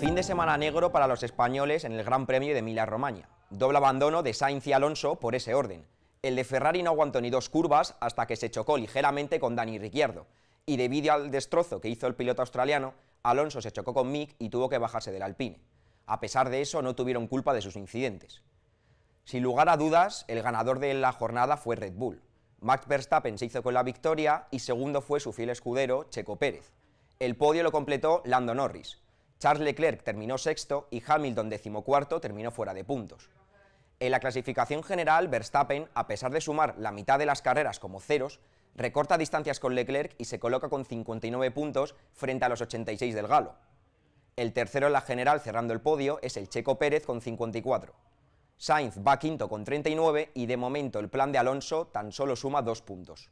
Fin de semana negro para los españoles en el Gran Premio de Emilia-Romagna. Doble abandono de Sainz y Alonso por ese orden. El de Ferrari no aguantó ni dos curvas hasta que se chocó ligeramente con Dani Riquierdo Y debido al destrozo que hizo el piloto australiano, Alonso se chocó con Mick y tuvo que bajarse del Alpine. A pesar de eso, no tuvieron culpa de sus incidentes. Sin lugar a dudas, el ganador de la jornada fue Red Bull. Max Verstappen se hizo con la victoria y segundo fue su fiel escudero, Checo Pérez. El podio lo completó Lando Norris. Charles Leclerc terminó sexto y Hamilton decimocuarto terminó fuera de puntos. En la clasificación general, Verstappen, a pesar de sumar la mitad de las carreras como ceros, recorta distancias con Leclerc y se coloca con 59 puntos frente a los 86 del galo. El tercero en la general cerrando el podio es el checo Pérez con 54. Sainz va quinto con 39 y de momento el plan de Alonso tan solo suma dos puntos.